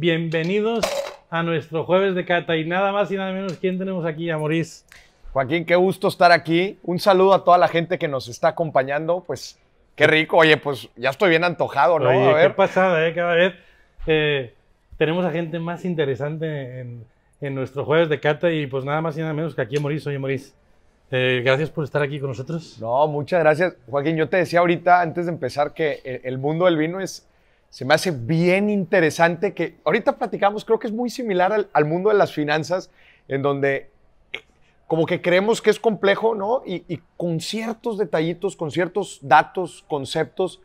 Bienvenidos a nuestro jueves de cata y nada más y nada menos. ¿Quién tenemos aquí, A Morís. Joaquín, qué gusto estar aquí. Un saludo a toda la gente que nos está acompañando. Pues qué rico. Oye, pues ya estoy bien antojado, ¿no? a ver. Qué pasada, ¿eh? Cada vez eh, tenemos a gente más interesante en, nuestro jueves de cata y pues nada más y nada menos que aquí, Amorís. Oye, Morís, eh, gracias por estar aquí con nosotros. No, muchas gracias. Joaquín, yo te decía ahorita, antes de empezar, que el mundo del vino es se me hace bien interesante que ahorita platicamos, creo que es muy similar al, mundo de las finanzas, en donde eh, como que creemos que es complejo, ¿no? Y, con ciertos detallitos, con ciertos datos, conceptos,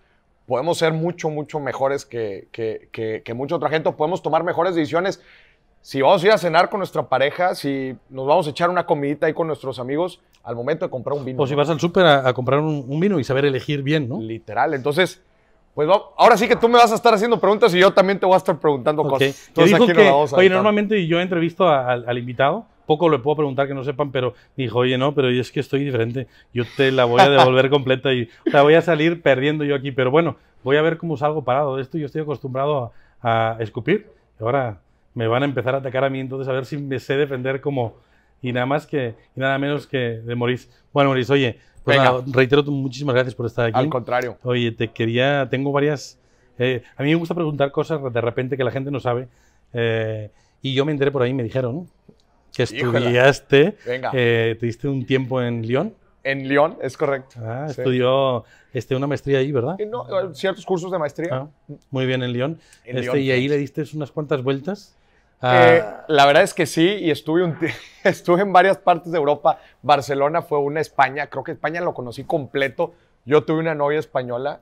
podemos ser mucho, mucho mejores que, que, que, mucha otra gente, podemos tomar mejores decisiones. Si vamos a ir a cenar con nuestra pareja, si nos vamos a echar una comidita ahí con nuestros amigos, al momento de comprar un vino. O si vas al súper a, comprar un, un vino y saber elegir bien, ¿no? Literal. Entonces, pues ahora sí que tú me vas a estar haciendo preguntas y yo también te voy a estar preguntando cosas. Entonces, que, oye, normalmente yo entrevisto al invitado, poco le puedo preguntar que no sepan, pero dijo, oye, no, pero es que estoy diferente, yo te la voy a devolver completa y la voy a salir perdiendo yo aquí, pero bueno, voy a ver cómo salgo parado de esto, yo estoy acostumbrado a, escupir, ahora me van a empezar a atacar a mí, entonces a ver si me sé defender como, y nada más que, y nada menos que de Moris. Bueno, Moris, oye, pues Venga. reitero, muchísimas gracias por estar aquí. Al contrario. Oye, te quería, tengo varias... Eh, a mí me gusta preguntar cosas de repente que la gente no sabe. Eh, y yo me enteré por ahí, me dijeron que estudiaste, eh, te diste un tiempo en Lyon. En Lyon, es correcto. Ah, Estudió este, una maestría ahí, ¿verdad? Eh, no, ciertos cursos de maestría. Ah, muy bien, en Lyon. Este, y ahí le diste unas cuantas vueltas. Eh, ah. la verdad es que sí, y estuve, estuve en varias partes de Europa. Barcelona fue una España, creo que España lo conocí completo. Yo tuve una novia española,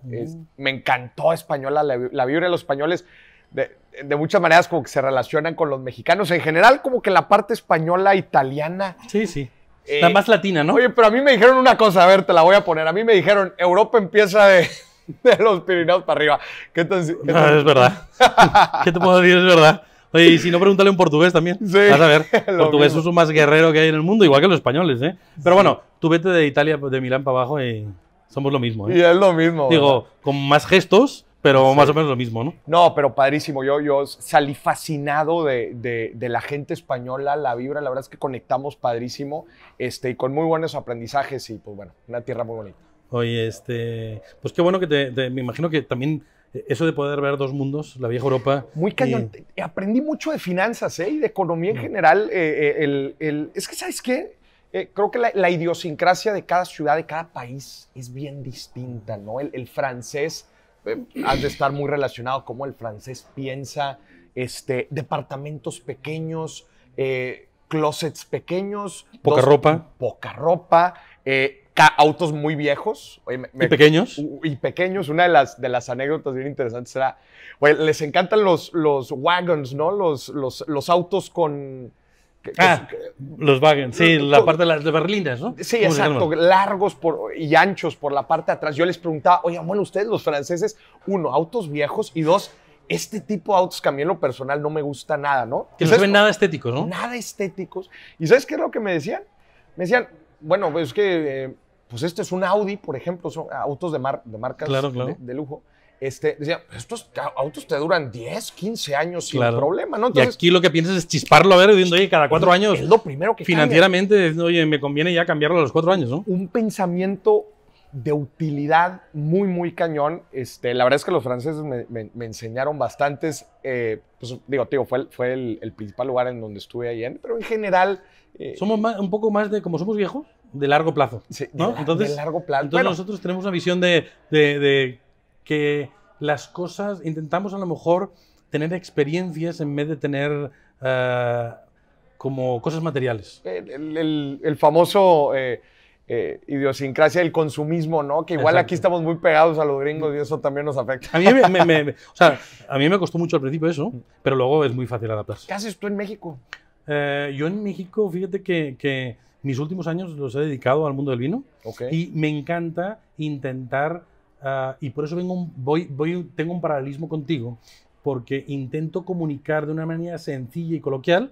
me encantó española, la, Biblia vibra de los españoles. De, muchas maneras como que se relacionan con los mexicanos. En general, como que la parte española, italiana. Sí, sí. Eh, más latina, ¿no? Oye, pero a mí me dijeron una cosa, a ver, te la voy a poner. A mí me dijeron, Europa empieza de, los Pirineos para arriba. ¿Qué te, ah, No, es verdad. ¿Qué te puedo decir? Es verdad. Oye, y si no, pregúntale en portugués también. sí, Vas a ver, portugués es un más guerrero que hay en el mundo, igual que los españoles, ¿eh? Pero bueno, tú vete de Italia, de Milán para abajo y somos lo mismo, ¿eh? Y es lo mismo. Digo, con más gestos, pero más o menos lo mismo, ¿no? No, pero padrísimo. Yo, yo salí fascinado de, de, la gente española, la vibra, la verdad es que conectamos padrísimo este, y con muy buenos aprendizajes y pues bueno, una tierra muy bonita. Oye, este, pues qué bueno que te me imagino que también eso de poder ver dos mundos, la vieja Europa. Muy cañón. Aprendí mucho de finanzas ¿eh? y de economía en general. Eh, eh, el, es que, ¿sabes qué? creo que la, idiosincrasia de cada ciudad, de cada país, es bien distinta, ¿no? El, francés, ha de estar muy relacionado con cómo el francés piensa, este, departamentos pequeños, closets pequeños. Poca ropa. Poca ropa autos muy viejos. ¿Y pequeños? Y pequeños. Una de las, de las anécdotas bien interesantes era, les encantan los, los wagons, ¿no? Los, los, autos con... ah, los wagons, sí, la parte de las de berlinas, ¿no? Sí, exacto, largos por, y anchos por la parte de atrás. Yo les preguntaba, oye, bueno, ustedes los franceses, uno, autos viejos y dos, este tipo de autos que a mí en lo personal no me gusta nada, ¿no? Que no se ven nada estéticos, ¿no? Nada estéticos. ¿Y sabes qué es lo que me decían? Me decían, bueno, pues es que eh, pues este es un Audi, por ejemplo, son autos de, de marcas De, lujo. Este, decía, estos autos te duran 10, 15 años sin problema, ¿no? y aquí lo que piensas es chisparlo a ver, viendo, oye, cada cuatro años. lo primero que Financieramente, oye, me conviene ya cambiarlo a los cuatro años, ¿no? Un pensamiento de utilidad muy, muy cañón. Este, la verdad es que los franceses me, enseñaron bastantes. Eh, pues, digo, tío, fue, el, fue el, principal lugar en donde estuve ahí, pero en general. Eh, ¿Somos un poco más de, como somos viejos? de largo plazo. Sí, de, entonces, largo plazo. Entonces nosotros tenemos una visión de, que las cosas, intentamos a lo mejor tener experiencias en vez de tener eh, como cosas materiales. El, famoso... Eh, eh, idiosincrasia del consumismo, ¿no? Que igual aquí estamos muy pegados a los gringos y eso también nos afecta. A mí me, costó mucho al principio eso, pero luego es muy fácil adaptarse. ¿Qué haces tú en México? yo en México, fíjate que mis últimos años los he dedicado al mundo del vino y me encanta intentar, ah, y por eso vengo, voy, tengo un paralelismo contigo, porque intento comunicar de una manera sencilla y coloquial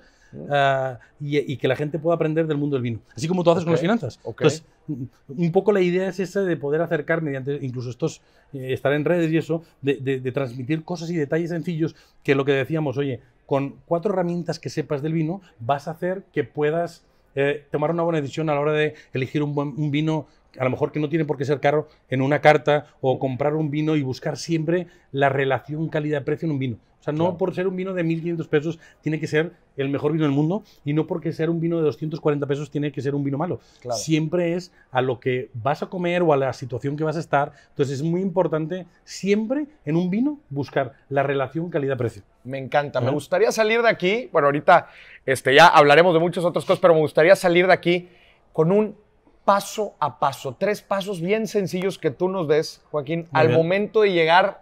ah, y, que la gente pueda aprender del mundo del vino, así como tú haces con las finanzas. Entonces, un poco la idea es esa de poder acercar mediante incluso estos, eh, estar en redes y eso, de, de, transmitir cosas y detalles sencillos que lo que decíamos, oye, con cuatro herramientas que sepas del vino, vas a hacer que puedas eh, tomar una buena decisión a la hora de elegir un, buen, un vino, a lo mejor que no tiene por qué ser caro, en una carta o comprar un vino y buscar siempre la relación calidad-precio en un vino. O sea, no por ser un vino de 1.500 pesos tiene que ser el mejor vino del mundo y no porque ser un vino de 240 pesos tiene que ser un vino malo. Siempre es a lo que vas a comer o a la situación que vas a estar. Entonces es muy importante siempre en un vino buscar la relación calidad-precio. Me encanta. Me gustaría salir de aquí, bueno, ahorita este, ya hablaremos de muchas otras cosas, pero me gustaría salir de aquí con un paso a paso, tres pasos bien sencillos que tú nos des, Joaquín, al momento de llegar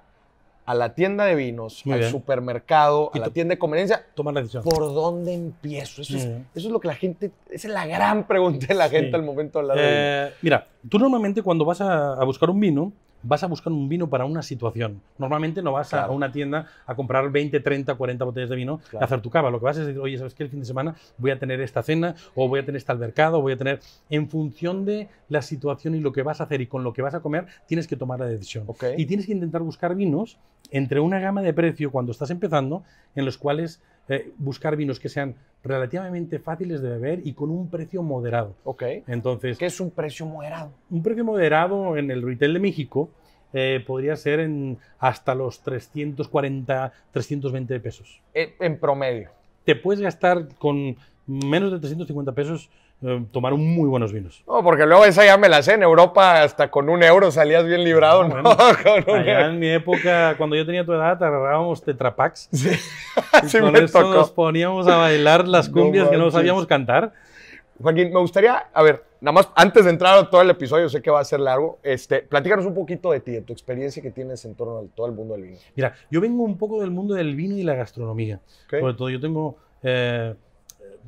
a la tienda de vinos, al supermercado, a la tienda de conveniencia. Toma la decisión. ¿Por dónde empiezo? Eso, es, lo que la gente, esa es la gran pregunta de la gente al momento de hablar eh, de Mira, tú normalmente cuando vas a buscar un vino, vas a buscar un vino para una situación. Normalmente no vas a una tienda a comprar 20, 30, 40 botellas de vino a hacer tu cava. Lo que vas a decir, oye, ¿sabes qué? El fin de semana voy a tener esta cena o voy a tener esta mercado, o voy a tener... En función de la situación y lo que vas a hacer y con lo que vas a comer, tienes que tomar la decisión. Y tienes que intentar buscar vinos entre una gama de precio cuando estás empezando en los cuales eh, buscar vinos que sean relativamente fáciles de beber y con un precio moderado. Ok. Entonces, ¿Qué es un precio moderado? Un precio moderado en el retail de México eh, podría ser en hasta los 340, 320 pesos. Eh, en promedio. Te puedes gastar con menos de 350 pesos eh, tomar tomaron muy buenos vinos. No, porque luego esa ya me la sé. En Europa hasta con un euro salías bien librado, ¿no? en mi época, cuando yo tenía tu edad, agarrábamos Tetrapax. Sí, nos poníamos a bailar las cumbias que no sabíamos cantar. Joaquín, me gustaría, a ver, nada más antes de entrar a todo el episodio, sé que va a ser largo, este, platícanos un poquito de ti, de tu experiencia que tienes en torno a todo el mundo del vino. Mira, yo vengo un poco del mundo del vino y la gastronomía. Sobre todo, yo tengo eh,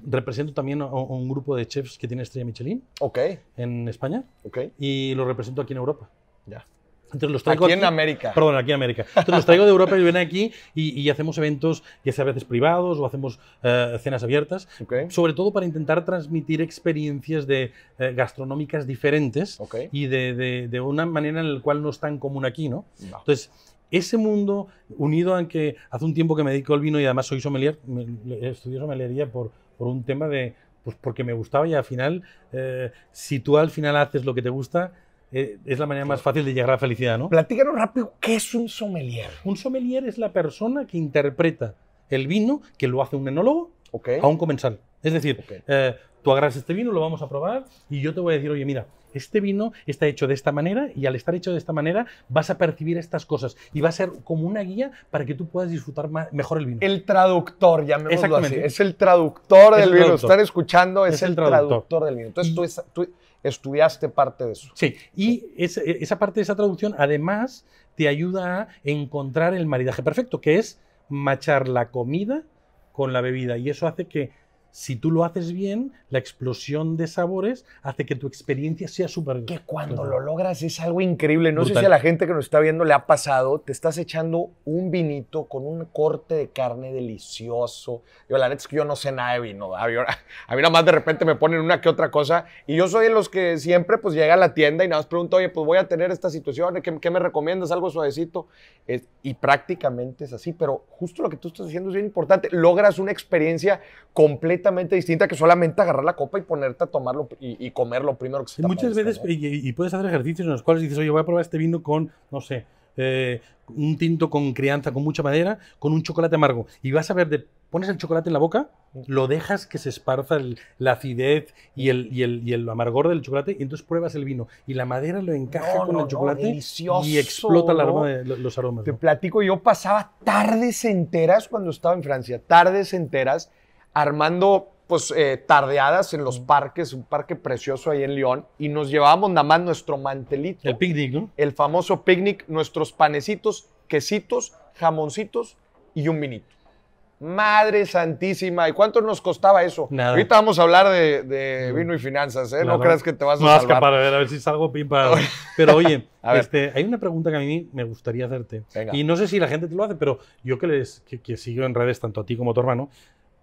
represento también a, un grupo de chefs que tiene estrella Michelin. Ok. En España. Ok. Y lo represento aquí en Europa. Ya. Entonces los traigo aquí, en América. Perdón, aquí en América. Entonces los traigo de Europa y vienen aquí y, hacemos eventos, ya sea a veces privados o hacemos eh, cenas abiertas, sobre todo para intentar transmitir experiencias de, eh, gastronómicas diferentes y de, una manera en la cual no es tan común aquí, ¿no? Entonces, ese mundo unido a que hace un tiempo que me dedico al vino y además soy sommelier, estudié sommeliería por, por un tema de, pues porque me gustaba y al final, eh, si tú al final haces lo que te gusta, eh, es la manera más fácil de llegar a la felicidad, ¿no? Platícanos rápido, ¿qué es un sommelier? Un sommelier es la persona que interpreta el vino que lo hace un enólogo a un comensal. Es decir, eh, tú agarras este vino, lo vamos a probar y yo te voy a decir, oye, mira, este vino está hecho de esta manera y al estar hecho de esta manera vas a percibir estas cosas y va a ser como una guía para que tú puedas disfrutar mejor el vino. El traductor, llamémoslo así. Es el traductor del vino. Estar escuchando es, el, traductor. del vino. Entonces tú, estudiaste parte de eso. Sí, y esa parte de esa traducción además te ayuda a encontrar el maridaje perfecto, que es machar la comida con la bebida y eso hace que si tú lo haces bien, la explosión de sabores hace que tu experiencia sea súper... Que cuando lo logras es algo increíble. No sé si a la gente que nos está viendo le ha pasado, te estás echando un vinito con un corte de carne delicioso. Yo la neta es que yo no sé nada de vino. A mí, a nada más de repente me ponen una que otra cosa. Y yo soy de los que siempre pues llega a la tienda y nada más pregunto, oye, pues voy a tener esta situación, ¿qué, me recomiendas? Algo suavecito. y prácticamente es así, pero justo lo que tú estás haciendo es bien importante. Logras una experiencia completa distinta que solamente agarrar la copa y ponerte a tomarlo y, comerlo primero que se Muchas veces, y, puedes hacer ejercicios en los cuales dices, oye, voy a probar este vino con, no sé, eh, un tinto con crianza, con mucha madera, con un chocolate amargo. Y vas a ver, de, pones el chocolate en la boca, lo dejas que se esparza la acidez y el, y, el, y el, amargor del chocolate, y entonces pruebas el vino. Y la madera lo encaja con el chocolate y explota de, los aromas. Te platico, yo pasaba tardes enteras cuando estaba en Francia, tardes enteras armando pues eh, tardeadas en los parques, un parque precioso ahí en León, y nos llevábamos nada más nuestro mantelito. El picnic, ¿no? El famoso picnic, nuestros panecitos, quesitos, jamoncitos y un vinito. Madre santísima, ¿y cuánto nos costaba eso? Nada. Ahorita vamos a hablar de, vino y finanzas, ¿eh? No creas que te vas a salvar. Escapar, a ver, a ver si salgo pimpa. Pero oye, este, hay una pregunta que a mí me gustaría hacerte. Y no sé si la gente te lo hace, pero yo que, les, que sigo en redes tanto a ti como a tu hermano,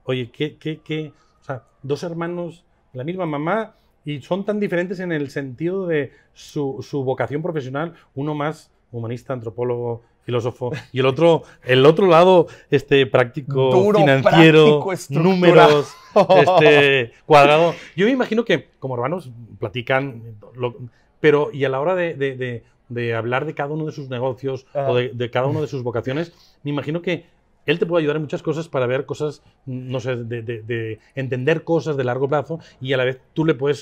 Oye, ¿qué, qué, qué? O sea, dos hermanos, la misma mamá, y son tan diferentes en el sentido de su, vocación profesional, uno más humanista, antropólogo, filósofo, y el otro, el otro lado, este, práctico, financiero, números, este, cuadrado. Yo me imagino que como hermanos platican, pero y a la hora de, hablar de cada uno de sus negocios o ah. de, cada uno de sus vocaciones, me imagino que él te puede ayudar en muchas cosas para ver cosas, no sé, de, entender cosas de largo plazo y a la vez tú le puedes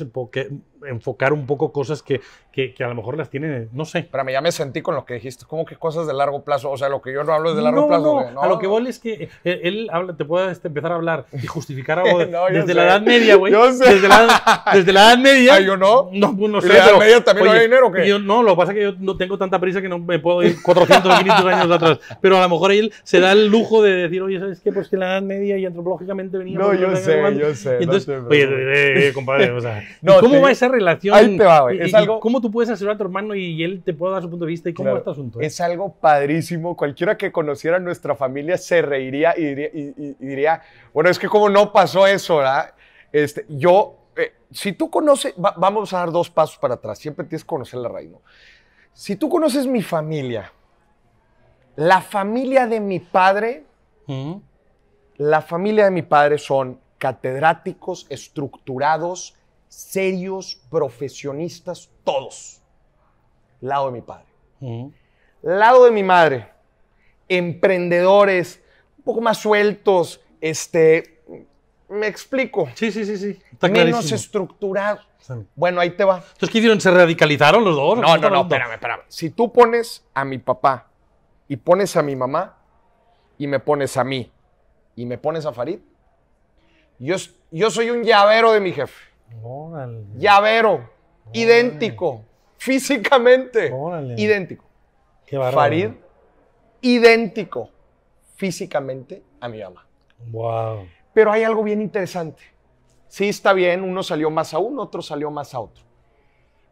enfocar un poco cosas que, que, a lo mejor las tiene, no sé. Pero ya me sentí con lo que dijiste, como que cosas de largo plazo, o sea, lo que yo no hablo es de largo plazo. No, no, a lo que voy es que eh, él, te puede este, empezar a hablar y justificar algo desde, la edad media, güey. desde la Desde la edad media. Ah, yo no. No, pues, no sé. la edad media también no hay dinero o qué? Yo, no, lo que pasa es que yo no tengo tanta prisa que no me puedo ir 400 o 500 años atrás. Pero a lo mejor él se da el lujo de decir, oye, ¿sabes qué? Pues que la edad media y antropológicamente venía. No, yo sé, yo sé, yo sé. Entonces, oye, eh, eh, compadre, o sea, ¿cómo va a ser relación. algo. ¿Cómo tú puedes asesorar a tu hermano y él te puede dar su punto de vista y cómo asunto? ¿eh? Es algo padrísimo. Cualquiera que conociera nuestra familia se reiría y diría, bueno, es que como no pasó eso, ¿verdad? Este, yo, eh, si tú conoces, vamos a dar dos pasos para atrás. Siempre tienes que conocer la raíz, Si tú conoces mi familia, la familia de mi padre, la familia de mi padre son catedráticos, estructurados, serios profesionistas todos. Lado de mi padre. Lado de mi madre, emprendedores, un poco más sueltos, este, me explico. Sí, sí, sí, sí. Menos estructurado. Bueno, ahí te va. Entonces, ¿qué ¿Se radicalizaron los dos? No, no, no, espérame, espérame. Si tú pones a mi papá y pones a mi mamá y me pones a mí y me pones a Farid, yo soy un llavero de mi jefe. Llavero, idéntico, físicamente. Idéntico. Farid, idéntico físicamente a mi mamá. Wow. Pero hay algo bien interesante. Sí, está bien, uno salió más a uno, otro salió más a otro.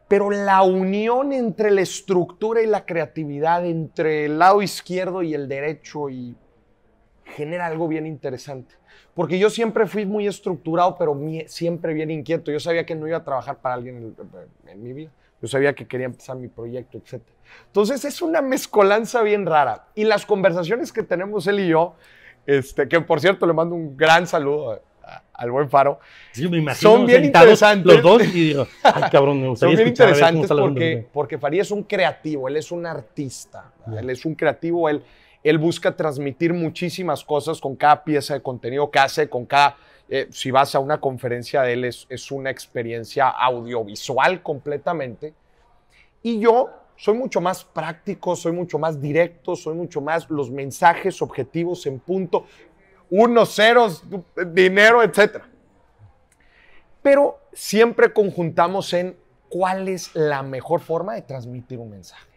Pero la unión entre la estructura y la creatividad, entre el lado izquierdo y el derecho y genera algo bien interesante. Porque yo siempre fui muy estructurado, pero siempre bien inquieto. Yo sabía que no iba a trabajar para alguien en, mi vida. Yo sabía que quería empezar mi proyecto, etc. Entonces es una mezcolanza bien rara. Y las conversaciones que tenemos él y yo, este, que por cierto le mando un gran saludo al buen Faro. Son bien interesantes. Los dos y digo, cabrón, me Son bien interesantes porque, porque Faría es un creativo, él es un artista, él es un creativo, él él busca transmitir muchísimas cosas con cada pieza de contenido que hace, con cada... Eh, si vas a una conferencia de él, es, una experiencia audiovisual completamente. Y yo soy mucho más práctico, soy mucho más directo, soy mucho más los mensajes objetivos en punto, unos ceros, dinero, etc. Pero siempre conjuntamos en cuál es la mejor forma de transmitir un mensaje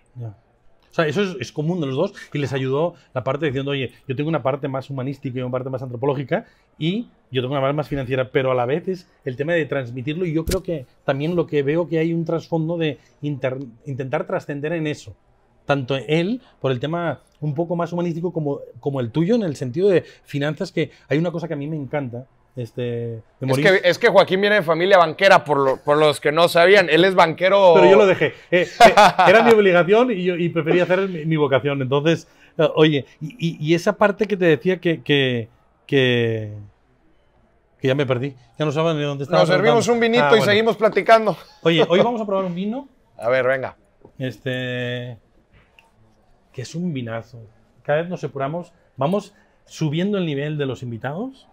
sea, eso es, común de los dos y les ayudó la parte diciendo, oye, yo tengo una parte más humanística y una parte más antropológica y yo tengo una parte más financiera, pero a la vez es el tema de transmitirlo y yo creo que también lo que veo que hay un trasfondo de intentar trascender en eso. Tanto él, por el tema un poco más humanístico como, como el tuyo, en el sentido de finanzas, que hay una cosa que a mí me encanta, este, es, que, es, que, Joaquín viene de familia banquera, por, los que no sabían. Él es banquero. Pero yo lo dejé. Eh, eh, era mi obligación y, preferí prefería hacer mi, vocación. Entonces, eh, oye, y, esa parte que te decía que, que, ya me perdí. Ya no saben de dónde está Nos servimos un vinito ah, y seguimos platicando. Oye, hoy vamos a probar un vino. A ver, venga. Este. Que es un vinazo. Cada vez nos apuramos. Vamos subiendo el nivel de los invitados.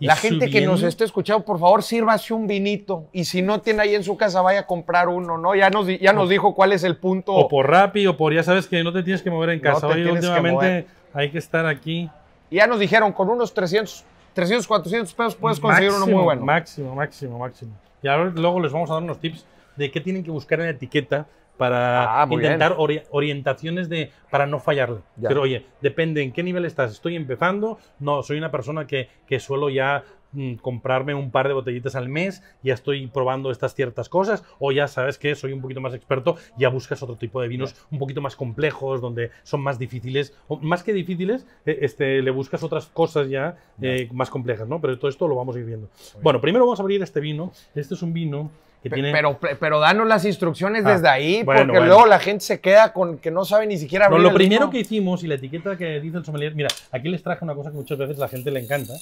la gente que nos esté escuchando, por favor, sírvase un vinito. Y si no tiene ahí en su casa, vaya a comprar uno, ¿no? Ya nos, ya nos dijo cuál es el punto. O por Rappi, o por ya sabes que no te tienes que mover en casa. últimamente hay que estar aquí. ya nos dijeron, con unos 300, 300 400 pesos puedes conseguir uno muy bueno. Máximo, máximo, máximo. Y ahora luego les vamos a dar unos tips de qué tienen que buscar en la etiqueta para ah, intentar orientaciones de, para no fallarle. Pero oye, depende en qué nivel estás. Estoy empezando, no, soy una persona que, suelo ya mm, comprarme un par de botellitas al mes, ya estoy probando estas ciertas cosas, o ya sabes que soy un poquito más experto, ya buscas otro tipo de vinos un poquito más complejos, donde son más difíciles, más que difíciles, e, este, le buscas otras cosas ya eh, más complejas, ¿no? Pero todo esto lo vamos a ir viendo. bueno, primero vamos a abrir este vino. Este es un vino pero, pero danos las instrucciones ah, desde ahí, porque luego la gente se queda con que no sabe ni siquiera abrir Lo primero que hicimos y la etiqueta que dice el sommelier, mira, aquí les traje una cosa que muchas veces la gente le encanta,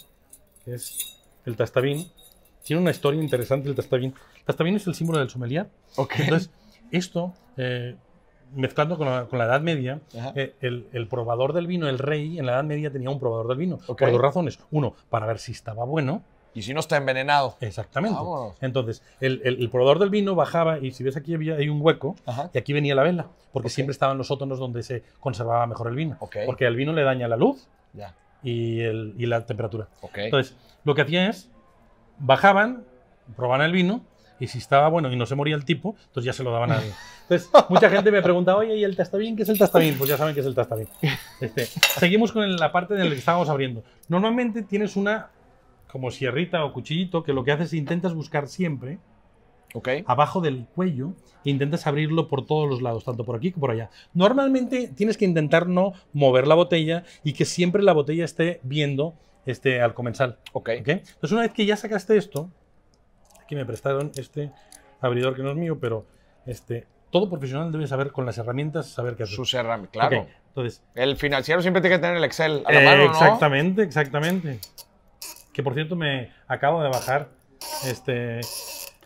que es el tastabín. Tiene una historia interesante el tastabín. El tastabín es el símbolo del sommelier. Entonces, esto, eh, mezclando con la, con la, Edad Media, eh, el, el, probador del vino, el rey, en la Edad Media tenía un probador del vino, por dos razones. Uno, para ver si estaba bueno, y si no está envenenado. Exactamente. Entonces, el, el, del vino bajaba y si ves aquí había, hay un hueco y aquí venía la vela, porque siempre estaban los sótanos donde se conservaba mejor el vino. Porque al vino le daña la luz Y, la temperatura. Entonces, lo que hacían es, bajaban, probaban el vino y si estaba bueno y no se moría el tipo, entonces ya se lo daban a alguien. Entonces, mucha gente me pregunta, oye, ¿y el tastabín? ¿Qué es el tastabín? Pues ya saben qué es el tastabín. Este, seguimos con la parte de la que estábamos abriendo. Normalmente tienes una como sierrita o cuchillito, que lo que haces es intentas buscar siempre okay. abajo del cuello e intentas abrirlo por todos los lados, tanto por aquí como por allá. Normalmente tienes que intentar no mover la botella y que siempre la botella esté viendo este, al comensal. Okay. Entonces, una vez que ya sacaste esto, aquí me prestaron este abridor que no es mío, pero este, todo profesional debe saber con las herramientas saber qué hacer. Sus herramientas, claro. entonces, el financiero siempre tiene que tener el Excel a la eh, mano, Exactamente, exactamente. Que por cierto, me acabo de bajar este,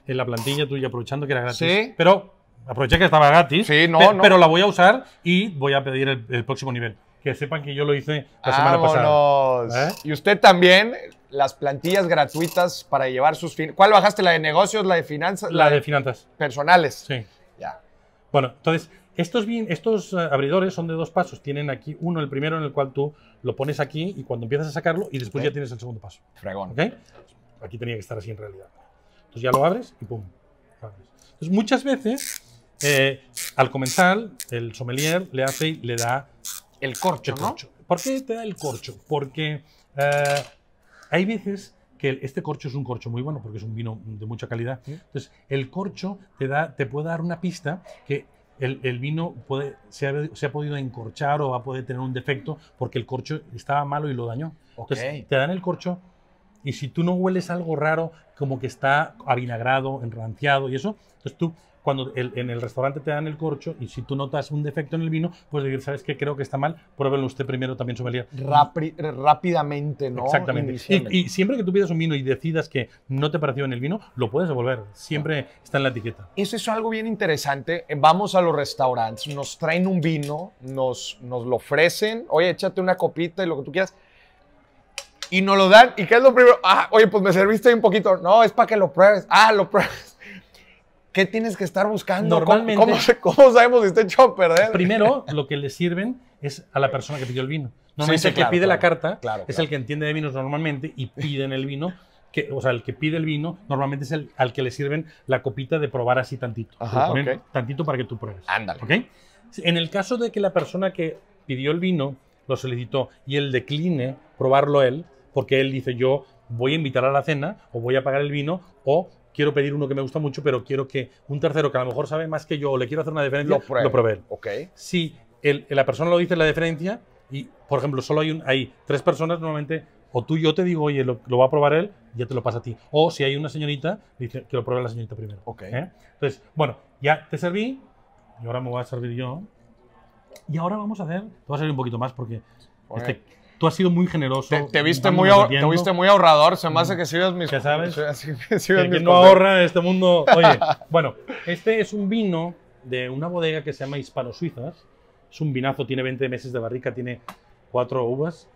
en la plantilla tuya, aprovechando que era gratis. Sí. Pero aproveché que estaba gratis. Sí, no, no. Pero la voy a usar y voy a pedir el, próximo nivel. Que sepan que yo lo hice la semana pasada. ¿Eh? Y usted también, las plantillas gratuitas para llevar sus fines. ¿Cuál bajaste? ¿La de negocios, la de finanzas? La, de, de, finanzas. Personales. Sí. Ya. Bueno, entonces, estos, eh, abridores son de dos pasos. Tienen aquí uno, el primero en el cual tú lo pones aquí y cuando empiezas a sacarlo y después ya tienes el segundo paso. Fregón. Aquí tenía que estar así en realidad. Entonces ya lo abres y pum. Entonces muchas veces eh, al comenzar, el sommelier le hace y le da el corcho. ¿Por qué te da el corcho? Porque eh, hay veces que este corcho es un corcho muy bueno porque es un vino de mucha calidad. Entonces, el corcho te, da, te puede dar una pista que el, vino puede, se, ha, podido encorchar o va a poder tener un defecto porque el corcho estaba malo y lo dañó. Entonces, te dan el corcho y si tú no hueles algo raro, como que está avinagrado, enranciado y eso, entonces tú cuando el, en el restaurante te dan el corcho y si tú notas un defecto en el vino, pues decir, ¿sabes qué? Creo que está mal, pruébelo usted primero también, sommelier. Eh, rápidamente, ¿no? Exactamente. Y, siempre que tú pidas un vino y decidas que no te pareció en el vino, lo puedes devolver. Siempre está en la etiqueta. Eso es algo bien interesante. Eh, vamos a los restaurantes, nos traen un vino, nos, nos lo ofrecen, oye, échate una copita y lo que tú quieras y nos lo dan. ¿Y qué es lo primero? Ah, oye, pues me serviste un poquito. No, es para que lo pruebes. Ah, lo pruebes. ¿Qué tienes que estar buscando? Normalmente, ¿Cómo, sabemos si está hecho Primero, lo que le sirven es a la persona que pidió el vino. Normalmente el que pide la carta claro, es el que entiende de vinos normalmente y piden el vino. Que, o sea, el que pide el vino normalmente es al que le sirven la copita de probar así tantito. Ajá, Tantito para que tú pruebes. Ándale. En el caso de que la persona que pidió el vino lo solicitó y él decline probarlo él, porque él dice yo voy a invitar a la cena o voy a pagar el vino o quiero pedir uno que me gusta mucho, pero quiero que un tercero que a lo mejor sabe más que yo le quiero hacer una diferencia, lo, pruebe. lo Okay. Si el, la persona lo dice la diferencia y, por ejemplo, solo hay, un, hay tres personas, normalmente o tú y yo te digo, oye, lo, va a probar él, ya te lo pasa a ti. O si hay una señorita, dice que lo pruebe la señorita primero. Okay. ¿Eh? Entonces, bueno, ya te serví y ahora me voy a servir yo. Y ahora vamos a hacer, te voy a servir un poquito más porque este tú has sido muy generoso. Te, viste, muy te viste muy ahorrador, se me hace que sigas mis... ¿Qué sabes, que no ahorra en este mundo... Oye, bueno, este es un vino de una bodega que se llama Hispano Suizas. Es un vinazo, tiene 20 meses de barrica, tiene cuatro uvas.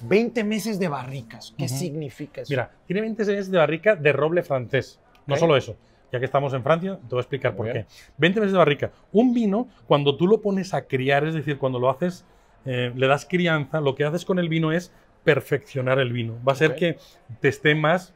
20 meses de barricas, ¿qué significa eso? Mira, tiene 20 meses de barrica de roble francés. No solo eso, ya que estamos en Francia, te voy a explicar por qué. 20 meses de barrica. Un vino, cuando tú lo pones a criar, es decir, cuando lo haces eh, le das crianza, lo que haces con el vino es perfeccionar el vino. Va a ser que te esté más...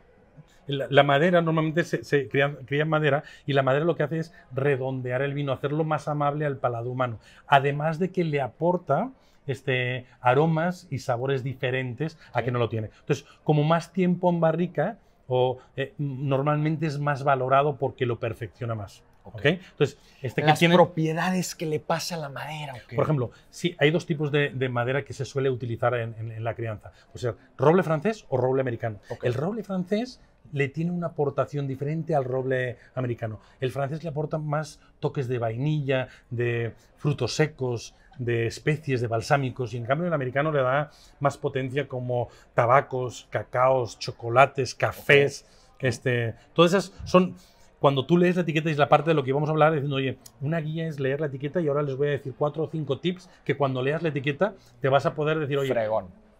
La, madera normalmente se, cría, en madera y la madera lo que hace es redondear el vino, hacerlo más amable al paladar humano. Además de que le aporta este, aromas y sabores diferentes a que no lo tiene. Entonces, como más tiempo en barrica, o, eh, normalmente es más valorado porque lo perfecciona más. Entonces, este, Las propiedades que le pasa a la madera. Por ejemplo, sí, hay dos tipos de, madera que se suele utilizar en, la crianza. O sea, roble francés o roble americano. El roble francés le tiene una aportación diferente al roble americano. El francés le aporta más toques de vainilla, de frutos secos, de especies, de balsámicos, y en cambio el americano le da más potencia como tabacos, cacaos, chocolates, cafés. Este, todas esas son cuando tú lees la etiqueta es la parte de lo que vamos a hablar diciendo, oye, una guía es leer la etiqueta y ahora les voy a decir cuatro o cinco tips que cuando leas la etiqueta te vas a poder decir, oye,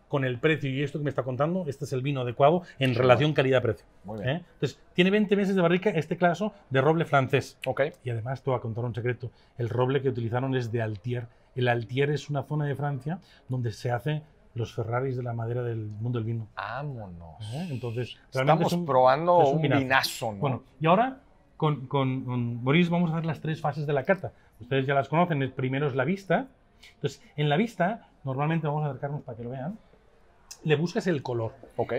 con el precio y esto que me está contando, este es el vino adecuado en relación calidad-precio. Muy ¿eh? bien. Entonces, tiene 20 meses de barrica este claso de roble francés. Ok. Y además te voy a contar un secreto. El roble que utilizaron es de Altier. El Altier es una zona de Francia donde se hacen los Ferraris de la madera del mundo del vino. Vámonos. ¿Eh? Entonces, estamos es un, probando un, un vinazo. ¿no? Bueno, y ahora con, Boris vamos a hacer las tres fases de la carta. Ustedes ya las conocen. El primero es la vista. Entonces, en la vista, normalmente vamos a acercarnos para que lo vean, le buscas el color.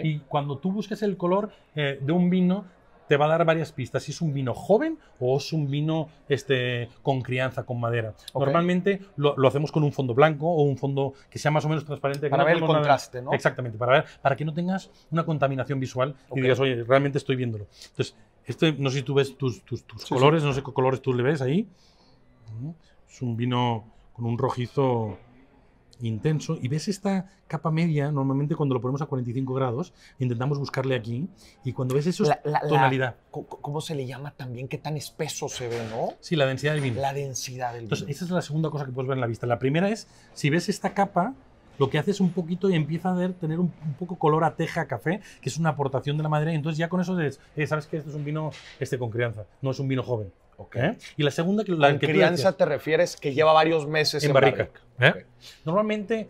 Y cuando tú busques el color eh, de un vino, te va a dar varias pistas, si es un vino joven o es un vino este, con crianza, con madera. Normalmente lo, hacemos con un fondo blanco o un fondo que sea más o menos transparente. Para ver el contraste, ¿no? Exactamente, para, ver, para que no tengas una contaminación visual y digas, oye, realmente estoy viéndolo. Entonces, este, no sé si tú ves tus, colores, no sé qué colores tú le ves ahí. Es un vino con un rojizo intenso. Y ves esta capa media, normalmente cuando lo ponemos a 45 grados, intentamos buscarle aquí. Y cuando ves eso, la, tonalidad. ¿Cómo se le llama también? ¿Qué tan espeso se ve, no? Sí, la densidad del vino. La densidad del vino. Entonces, esa es la segunda cosa que puedes ver en la vista. La primera es, si ves esta capa, lo que hace es un poquito y empieza a tener un, poco color a teja café, que es una aportación de la madera. Y entonces ya con eso dices, eh, sabes que este es un vino este con crianza, no es un vino joven. Okay. ¿Eh? Y la segunda, la crianza te refieres que lleva varios meses en, barrica. ¿eh? Normalmente,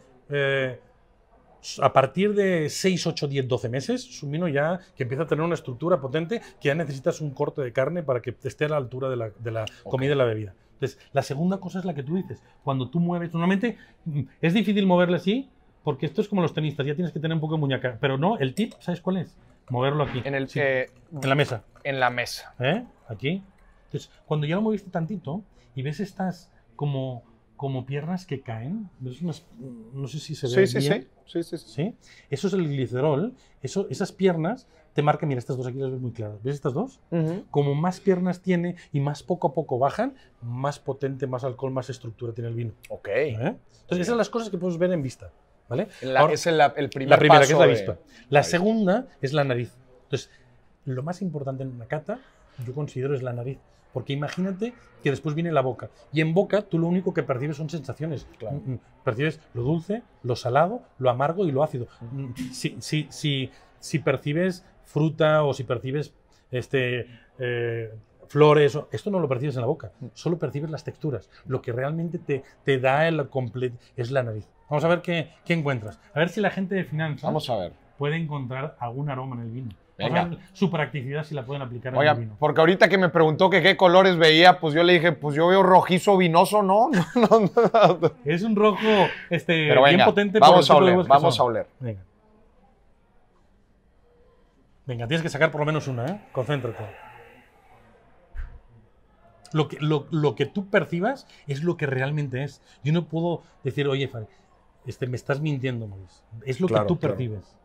a partir de 6, 8, 10, 12 meses, es un vino ya que empieza a tener una estructura potente que ya necesitas un corte de carne para que esté a la altura de la, comida y la bebida. Entonces, la segunda cosa es la que tú dices. Cuando tú mueves, normalmente mm, es difícil moverle así, porque esto es como los tenistas, ya tienes que tener un poco de muñeca. Pero no, el tip, ¿sabes cuál es? Moverlo aquí. En, el, en la mesa. En la mesa. ¿Eh? Aquí. Entonces, cuando ya lo moviste tantito y ves estas como como piernas que caen. no sé si se ve bien. Sí, sí, sí, Eso es el glicerol. Eso, esas piernas te marcan, mira, estas dos aquí las ves muy claras. ¿Ves estas dos? Como más piernas tiene y más poco a poco bajan, más potente, más alcohol, más estructura tiene el vino. Ok. ¿Eh? Entonces, esas son las cosas que podemos ver en vista. ¿Vale? La, es el, primer la primera paso que es la vista. La segunda es la nariz. Entonces, lo más importante en una cata, yo considero, es la nariz. Porque imagínate que después viene la boca. Y en boca tú lo único que percibes son sensaciones. Mm, mm, percibes lo dulce, lo salado, lo amargo y lo ácido. Mm, si, si percibes fruta o si percibes este, eh, flores, esto no lo percibes en la boca, solo percibes las texturas. Lo que realmente te, te da el completo es la nariz. Vamos a ver qué, qué encuentras. A ver si la gente de finanzas puede encontrar algún aroma en el vino su practicidad si la pueden aplicar en Porque ahorita que me preguntó que qué colores veía, pues yo le dije, pues yo veo rojizo vinoso, ¿no? es un rojo este, bien potente. Vamos a oler, vamos a oler. Venga. tienes que sacar por lo menos una, ¿eh? Concéntrate. Lo que, tú percibas es lo que realmente es. Yo no puedo decir, oye, este, me estás mintiendo, Es lo que tú percibes.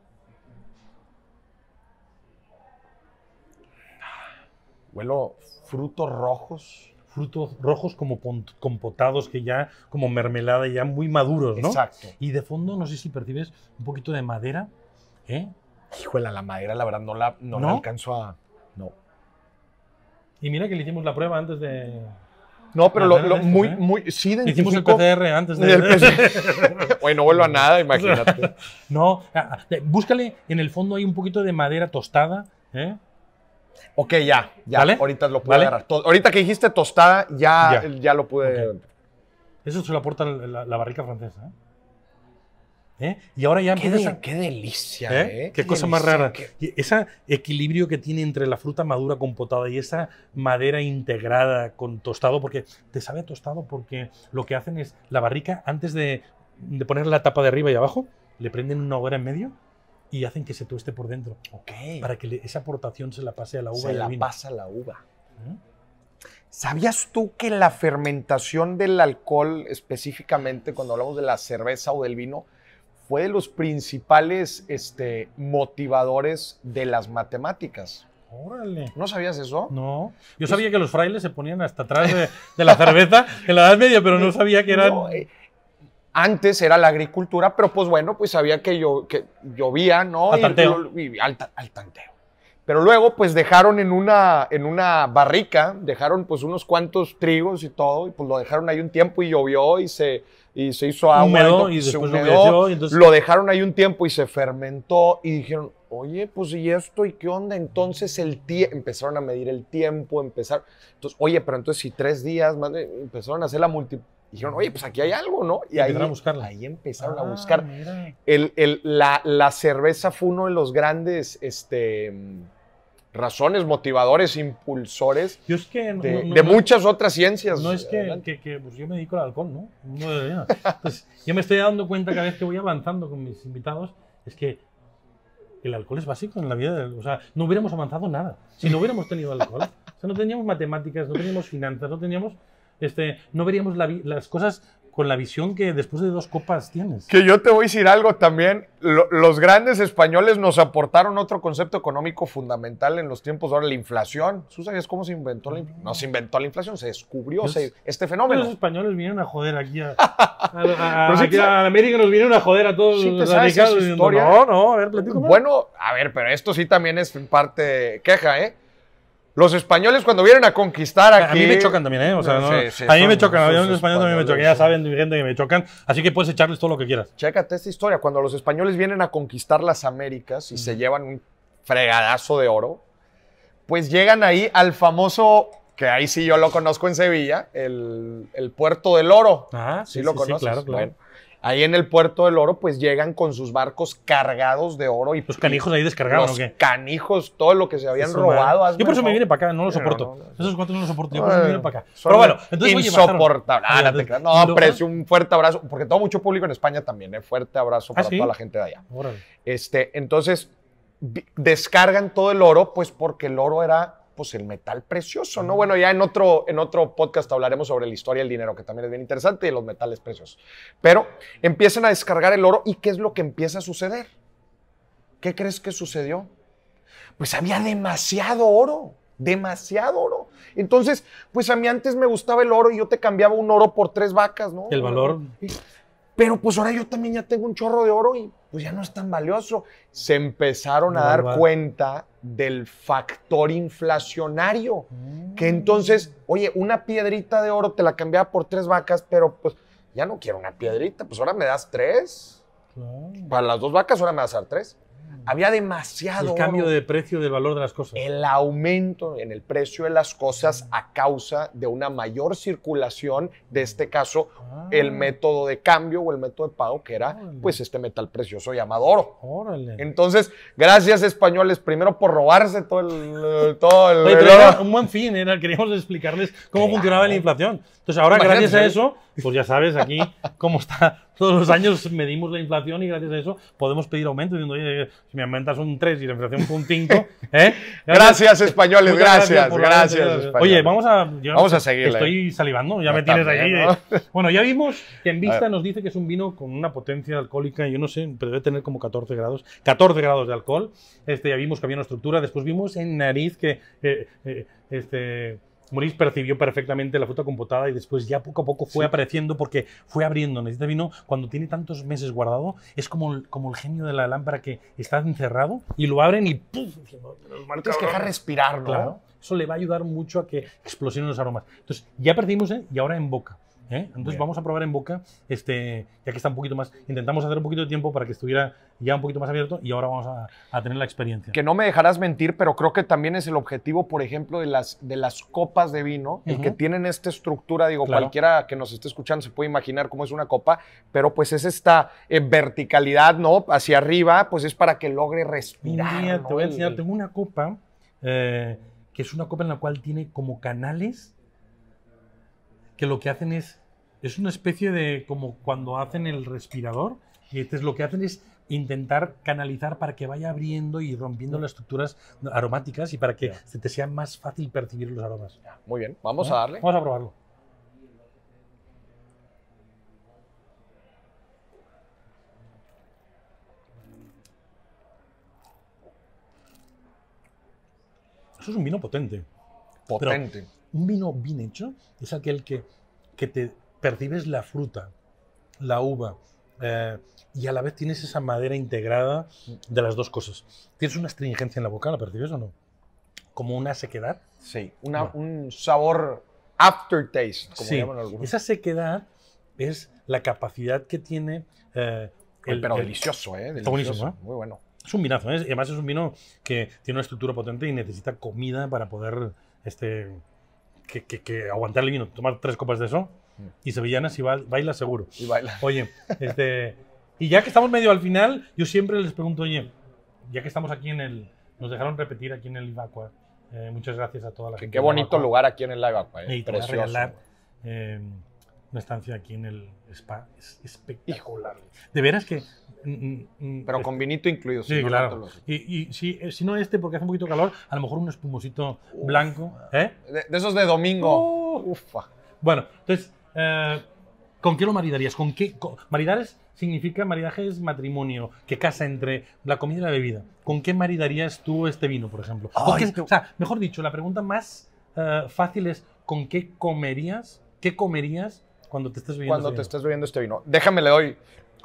Huelo frutos rojos. Frutos rojos como compotados, que ya como mermelada, ya muy maduros, ¿no? Exacto. Y de fondo, no sé si percibes un poquito de madera. ¿Eh? Híjole, la madera, la verdad, no la, no, ¿No? alcanzo a. No. Y mira que le hicimos la prueba antes de. No, pero lo, muy, ¿eh? muy, sí Hicimos el PCR antes de... no vuelvo a nada, imagínate. no, ah, ah, búscale, en el fondo hay un poquito de madera tostada, ¿eh? Ok, ya, ya. Ahorita lo puedo agarrar. ahorita que dijiste tostada, ya, ya. lo pude. Eso se lo aporta la, barrica francesa. ¿eh? ¿eh? Y ahora ya qué qué delicia, ¿Eh? ¿eh? Qué, cosa más rara. Ese equilibrio que tiene entre la fruta madura compotada y esa madera integrada con tostado, porque te sabe tostado, porque lo que hacen es la barrica, antes de, de poner la tapa de arriba y abajo, le prenden una hoguera en medio y hacen que se tueste por dentro. Ok. Para que esa aportación se la pase a la uva. Se la pasa a la uva. ¿Mm? ¿Sabías tú que la fermentación del alcohol, específicamente cuando hablamos de la cerveza o del vino, fue de los principales este, motivadores de las matemáticas? Órale. ¿No sabías eso? No. Yo sabía que los frailes se ponían hasta atrás de, la cerveza en la Edad Media, pero no sabía que eran. Eh, antes era la agricultura, pero pues bueno, pues sabía que, yo, que llovía, ¿no? Al tanteo. al, tanteo. Pero luego, pues dejaron en una, en una barrica, dejaron pues unos cuantos trigos y todo, y pues lo dejaron ahí un tiempo y llovió y se, y se hizo agua. y, se humedó, Lo dejaron ahí un tiempo y se fermentó y dijeron, oye, pues ¿y esto? ¿Y qué onda? Entonces el empezaron a medir el tiempo, empezaron, entonces, oye, pero entonces si tres días, empezaron a hacer la multiplicación y dijeron, oye, pues aquí hay algo, ¿no? Y, ahí, empezaron a ahí empezaron a buscar. la, cerveza fue uno de los grandes este, razones, motivadores, impulsores de, muchas otras ciencias. No es que, pues, yo me dedico al alcohol, ¿no? yo me estoy dando cuenta cada vez que voy avanzando con mis invitados, es que el alcohol es básico en la vida. o sea, no hubiéramos avanzado nada si no hubiéramos tenido alcohol. O sea, no teníamos matemáticas, no teníamos finanzas, no teníamos este, no veríamos las cosas con la visión que después de dos copas tienes. Que yo te voy a decir algo también. los grandes españoles nos aportaron otro concepto económico fundamental en los tiempos de ahora, la inflación. ¿Tú cómo se inventó la inflación? No se inventó la inflación, se descubrió este fenómeno. Los españoles vinieron a joder aquí a, América, nos a joder a todos americanos. No, no, a ver, Bueno, a ver, pero esto sí también es parte queja, ¿eh? Los españoles cuando vienen a conquistar aquí... A mí me chocan también, ¿eh? O sea, no, a mí me chocan, a mí los españoles también me chocan, ya saben, viviendo que me chocan, así que puedes echarles todo lo que quieras. Chécate esta historia, cuando los españoles vienen a conquistar las Américas y se llevan un fregadazo de oro, pues llegan ahí al famoso, que ahí sí yo lo conozco en Sevilla, el, Puerto del Oro. Ah, sí, lo conozco. claro ahí en el puerto del oro, pues llegan con sus barcos cargados de oro. y Los canijos ahí descargaron, canijos, todo lo que se habían robado. Yo por eso me viene para acá, no lo soporto. Esos cuantos no lo soporto, yo por eso me viene para acá. Pero bueno, entonces... Insoportable. ah, no, aprecio un fuerte abrazo, porque todo mucho público en España también, ¿eh? Fuerte abrazo para ¿Ah, toda la gente de allá. Este, entonces, descargan todo el oro, pues porque el oro era pues el metal precioso, ¿no? Bueno, ya en otro, en otro podcast hablaremos sobre la historia del dinero, que también es bien interesante, y los metales preciosos. Pero empiezan a descargar el oro y ¿qué es lo que empieza a suceder? ¿Qué crees que sucedió? Pues había demasiado oro, demasiado oro. Entonces, pues a mí antes me gustaba el oro y yo te cambiaba un oro por tres vacas, ¿no? El valor. Pero pues ahora yo también ya tengo un chorro de oro y pues ya no es tan valioso. Se empezaron a dar cuenta del factor inflacionario. Que entonces, oye, una piedrita de oro te la cambiaba por tres vacas, pero pues ya no quiero una piedrita, pues ahora me das tres. Para las dos vacas ahora me vas a dar tres. Había demasiado. El cambio de precio del valor de las cosas. El aumento en el precio de las cosas a causa de una mayor circulación de este caso, el ah. método de cambio o el método de pago, que era pues este metal precioso llamado oro. Órale. Entonces, gracias españoles, primero por robarse todo el. Eh, todo el un buen fin, era, queríamos explicarles cómo funcionaba la inflación. Entonces ahora gracias a eso, pues ya sabes, aquí cómo está, todos los años medimos la inflación y gracias a eso podemos pedir aumento diciendo, oye, si me aumentas un 3 y la inflación fue un 5, ¿eh? Gracias, españoles, gracias, gracias, españoles. Oye, vamos a... vamos a seguir. Estoy salivando, ya me tienes ahí. Eh. Bueno, ya vimos que en vista nos dice que es un vino con una potencia alcohólica, yo no sé, pero debe tener como 14 grados, 14 grados de alcohol. Este, ya vimos que había una estructura, después vimos en nariz que... Eh, este, Moris percibió perfectamente la fruta compotada y después ya poco a poco fue apareciendo porque fue abriendo. Necesita vino cuando tiene tantos meses guardado, es como el, como el genio de la lámpara que está encerrado y lo abren y ¡puf! Tienes que dejar respirar, ¿no? Claro. Eso le va a ayudar mucho a que explosionen los aromas. Entonces, ya percibimos ¿eh? y ahora en boca. ¿eh? Entonces vamos a probar en boca, este, ya que está un poquito más, intentamos hacer un poquito de tiempo para que estuviera ya un poquito más abierto y ahora vamos a, tener la experiencia. Que no me dejarás mentir, pero creo que también es el objetivo, por ejemplo, de las, de las copas de vino, el que tienen esta estructura, digo, cualquiera que nos esté escuchando se puede imaginar cómo es una copa, pero pues es esta eh, verticalidad, ¿no? Hacia arriba, pues es para que logre respirar. Mira, Te voy a enseñar, tengo una copa. Eh, que es una copa en la cual tiene como canales que lo que hacen es, es una especie de como cuando hacen el respirador, y entonces lo que hacen es intentar canalizar para que vaya abriendo y rompiendo las estructuras aromáticas y para que se te sea más fácil percibir los aromas. Muy bien, vamos a ¿Eh? darle. Vamos a probarlo. Eso es un vino potente. Potente. Un vino bien hecho es aquel que, que te percibes la fruta, la uva, eh, y a la vez tienes esa madera integrada de las dos cosas. ¿Tienes una astringencia en la boca? ¿La percibes o no? ¿Como una sequedad? Sí, un sabor aftertaste, como llaman algunos. Esa sequedad es la capacidad que tiene. Eh, el, pero ¿eh? delicioso, ¿eh? Muy bueno. Es un vinazo, ¿eh? además es un vino que tiene una estructura potente y necesita comida para poder este, que, que, aguantar el vino, tomar tres copas de eso y sevillanas y baila seguro. Y baila. Oye, este, y ya que estamos medio al final, yo siempre les pregunto, oye, ya que estamos aquí en el, nos dejaron repetir aquí en el Ibacua, eh, muchas gracias a toda la gente. Qué bonito lugar aquí en el Ibacua, eh, precioso. Em, una estancia aquí en el spa es espectacular. De veras que. Mm, mm, mm, Pero con vinito incluido. Sí, claro. Y, eh, si, no este, porque hace un poquito calor, a lo mejor un espumosito blanco. ¿eh? De, esos de domingo. Uh. Bueno, entonces, eh, ¿con qué lo maridarías? ¿Con qué? significa maridaje es matrimonio, que casa entre la comida y la bebida. ¿Con qué maridarías tú este vino, por ejemplo? o, sea, mejor dicho, la pregunta más fácil es ¿con qué comerías? ¿Qué comerías cuando te estés bebiendo. este vino. Déjame le doy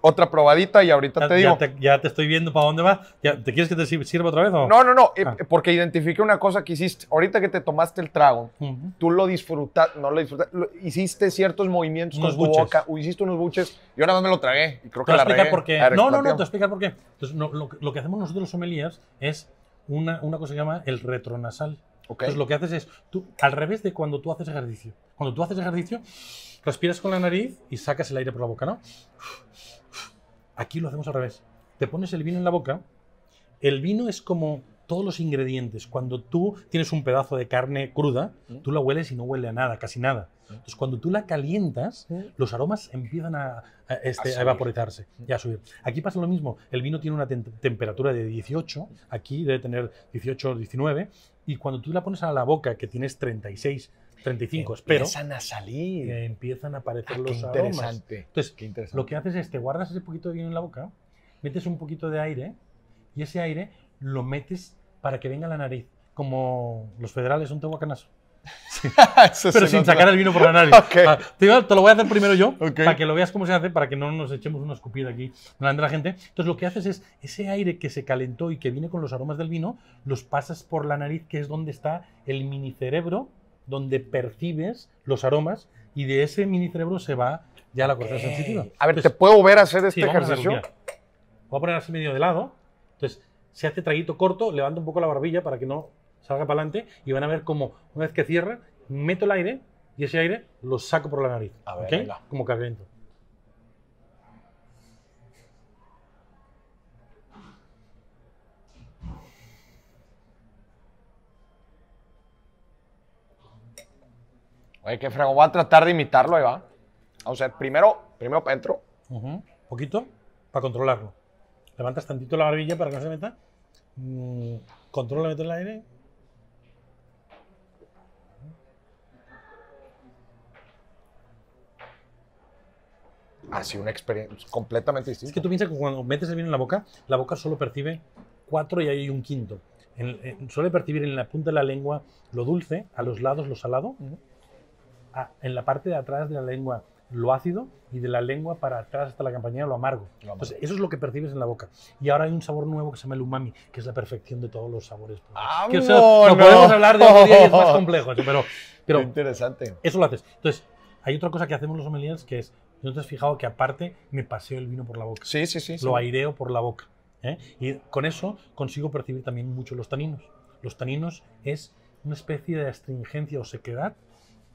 otra probadita y ahorita te digo. Ya te, estoy viendo para dónde va. Ya, ¿Te quieres que te sirva otra vez? O? No, no, no. Eh, ah. porque identifiqué una cosa que hiciste. Ahorita que te tomaste el trago, tú lo disfrutaste, no lo disfrutaste, hiciste ciertos movimientos con tu boca, o hiciste unos buches. y ahora más me lo tragué. creo que la Por qué? no, no, no, te voy por qué. Entonces, lo, que hacemos nosotros los somelías es una, una cosa que se llama el retronasal. Entonces lo que haces es, al revés de cuando tú haces ejercicio. Cuando tú haces ejercicio, respiras con la nariz y sacas el aire por la boca, ¿no? Aquí lo hacemos al revés. Te pones el vino en la boca. El vino es como todos los ingredientes. Cuando tú tienes un pedazo de carne cruda, tú la hueles y no huele a nada, casi nada. Entonces, cuando tú la calientas, los aromas empiezan a, evaporarse. este, y a subir. Aquí pasa lo mismo. El vino tiene una temperatura de 18, aquí debe tener 18 o 19, y cuando tú la pones a la boca, que tienes 36, 35, espero. Empiezan a salir. empiezan a aparecer ah, los interesante. aromas. Entonces, lo que haces es que guardas ese poquito de vino en la boca, metes un poquito de aire, y ese aire lo metes para que venga la nariz, como los federales, un tehuacanazo. pero sin sacar el vino por la nariz. Ah, te, lo voy a hacer primero yo, para que lo veas cómo se hace, para que no nos echemos una escupida aquí delante de la gente. Entonces lo que haces es, ese aire que se calentó y que viene con los aromas del vino, los pasas por la nariz, que es donde está el minicerebro, donde percibes los aromas, y de ese minicerebro se va ya la cosa sensitiva. A ver, ¿te puedo ver hacer este ejercicio? A voy a poner así medio de lado. Entonces, se hace este traguito corto, levanta un poco la barbilla para que no salga para adelante y van a ver cómo una vez que cierra, meto el aire y ese aire lo saco por la nariz. A ver, Como cargento. Oye, qué frago, Voy a tratar de imitarlo, ahí va. Vamos sea, primero, primero entro. Un Poquito, para controlarlo. Levantas tantito la barbilla para que no se meta. Mm, controla, el aire. Ha sido una experiencia completamente distinta. Es que tú piensas que cuando metes el vino en la boca, la boca solo percibe cuatro y hay un quinto. suele percibir en la punta de la lengua lo dulce, a los lados lo salado, en la parte de atrás de la lengua lo ácido y de la lengua para atrás hasta la campaña lo amargo. eso es lo que percibes en la boca. Y ahora hay un sabor nuevo que se llama el umami, que es la perfección de todos los sabores. Ah, que, o no, podemos hablar de otro día más complejo ¿eh? pero, interesante. Eso lo haces. Entonces, hay otra cosa que hacemos los sommeliers que es, ¿no te has fijado que aparte me paseo el vino por la boca? Sí, sí, sí. Lo aireo por la boca. ¿eh? Y con eso consigo percibir también mucho los taninos. Los taninos es una especie de astringencia o sequedad